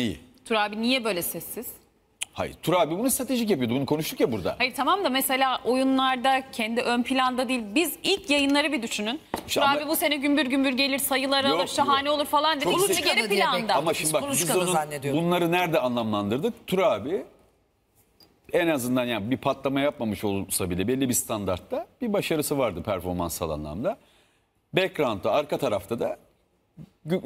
İyi. Tur abi niye böyle sessiz? Hayır Tur abi bunu stratejik yapıyordu bunu konuştuk ya burada. Hayır tamam da mesela oyunlarda kendi ön planda değil biz ilk yayınları bir düşünün. İşte Tur ama- abi bu sene gümbür gümbür gelir sayılar Yok, alır şahane olur falan dedi. Çok geri planda. Ama şimdi bak biz onun bunları nerede anlamlandırdık? Tur abi en azından yani bir patlama yapmamış olsa bile belli bir standartta bir başarısı vardı performansal anlamda. Background'da arka tarafta da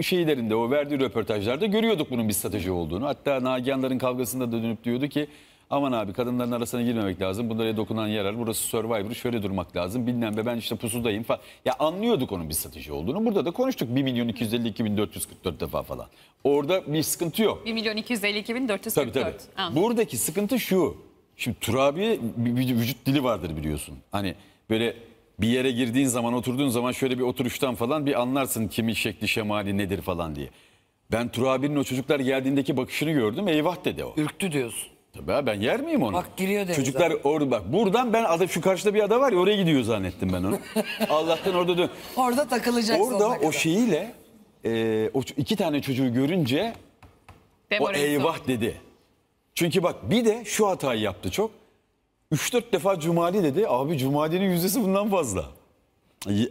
şeylerinde o verdiği röportajlarda görüyorduk bunun bir strateji olduğunu. Hatta Nagihanların kavgasında dönüp diyordu ki aman abi kadınların arasına girmemek lazım. Bunlara dokunan yarar. Burası Survivor. Şöyle durmak lazım. Bilmem be ben işte pusudayım falan. Ya anlıyorduk onun bir strateji olduğunu. Burada da konuştuk. 1 milyon 252 bin 444 defa falan. Orada bir sıkıntı yok. 1 milyon 252 bin 444. Tabii tabii. Anladım. Buradaki sıkıntı şu. Şimdi turabiye vücut dili vardır biliyorsun. Hani böyle bir yere girdiğin zaman oturduğun zaman şöyle bir oturuştan falan bir anlarsın kimin şekli şemali nedir falan diye. Ben Turabi'nin abinin o çocuklar geldiğindeki bakışını gördüm eyvah dedi o. Ürktü diyorsun. Tabii abi, ben yer miyim onu? Bak giriyor denize. Çocuklar orada bak buradan ben adı şu karşıda bir ada var ya oraya gidiyor zannettim ben onu. Allah'tan orada dön. Orada takılacaksın. Orada o şeyiyle e, o iki tane çocuğu görünce o eyvah oldu. dedi. Çünkü bak bir de şu hatayı yaptı çok. 3-4 defa Cumali dedi. Abi Cumali'nin yüzdesi bundan fazla.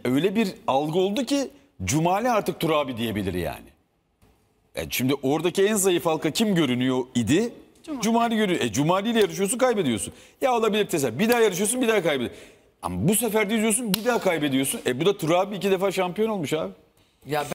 Öyle bir algı oldu ki Cumali artık abi diyebilir yani. E şimdi oradaki en zayıf halka kim görünüyor idi? Cumali, Cumali görünüyor. E Cumali ile yarışıyorsun kaybediyorsun. Ya olabilir tesadüf. Bir daha yarışıyorsun bir daha kaybediyorsun. Ama bu sefer de yüzüyorsun bir daha kaybediyorsun. E bu da abi iki defa şampiyon olmuş abi. Ya ben...